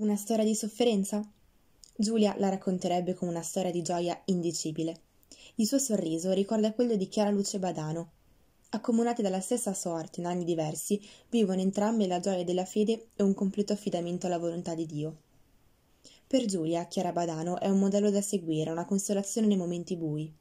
Una storia di sofferenza? Giulia la racconterebbe come una storia di gioia indicibile. Il suo sorriso ricorda quello di Chiara Luce Badano. Accomunate dalla stessa sorte in anni diversi, vivono entrambe la gioia della fede e un completo affidamento alla volontà di Dio. Per Giulia, Chiara Badano è un modello da seguire, una consolazione nei momenti bui.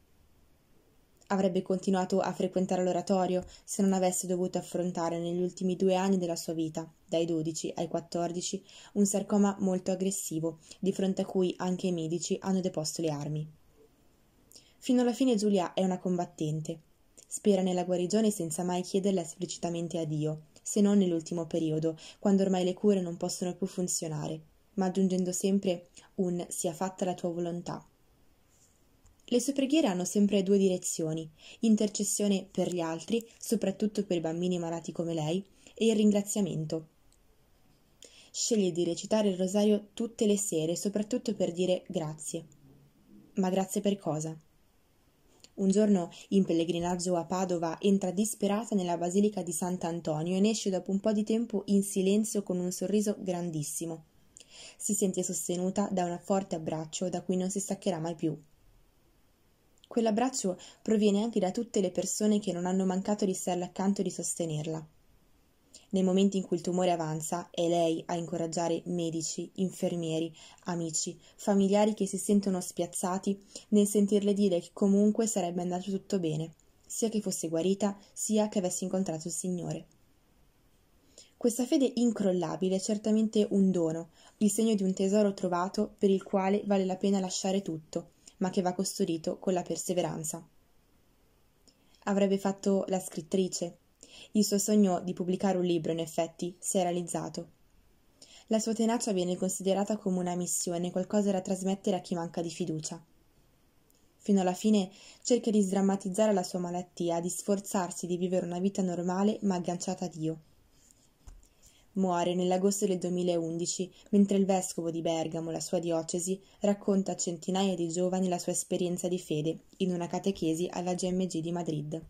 Avrebbe continuato a frequentare l'oratorio se non avesse dovuto affrontare negli ultimi due anni della sua vita, dai 12 ai 14, un sarcoma molto aggressivo, di fronte a cui anche i medici hanno deposto le armi. Fino alla fine Giulia è una combattente. Spera nella guarigione senza mai chiederla esplicitamente a Dio, se non nell'ultimo periodo, quando ormai le cure non possono più funzionare, ma aggiungendo sempre un sia fatta la tua volontà le sue preghiere hanno sempre due direzioni: intercessione per gli altri, soprattutto per i bambini malati come lei, e il ringraziamento. Sceglie di recitare il rosario tutte le sere, soprattutto per dire grazie. Ma grazie per cosa? Un giorno in pellegrinaggio a Padova entra disperata nella basilica di Sant'Antonio e ne esce dopo un po' di tempo in silenzio con un sorriso grandissimo. Si sente sostenuta da un forte abbraccio da cui non si staccherà mai più. Quell'abbraccio proviene anche da tutte le persone che non hanno mancato di starle accanto e di sostenerla. Nei momenti in cui il tumore avanza è lei a incoraggiare medici, infermieri, amici, familiari che si sentono spiazzati nel sentirle dire che comunque sarebbe andato tutto bene, sia che fosse guarita, sia che avesse incontrato il Signore. Questa fede incrollabile è certamente un dono, il segno di un tesoro trovato per il quale vale la pena lasciare tutto, ma che va costruito con la perseveranza. Avrebbe fatto la scrittrice. Il suo sogno di pubblicare un libro, in effetti, si è realizzato. La sua tenacia viene considerata come una missione, qualcosa da trasmettere a chi manca di fiducia. Fino alla fine cerca di sdrammatizzare la sua malattia, di sforzarsi di vivere una vita normale ma agganciata a Dio muore nell'agosto del 2011, mentre il vescovo di Bergamo, la sua diocesi, racconta a centinaia di giovani la sua esperienza di fede in una catechesi alla GMG di Madrid.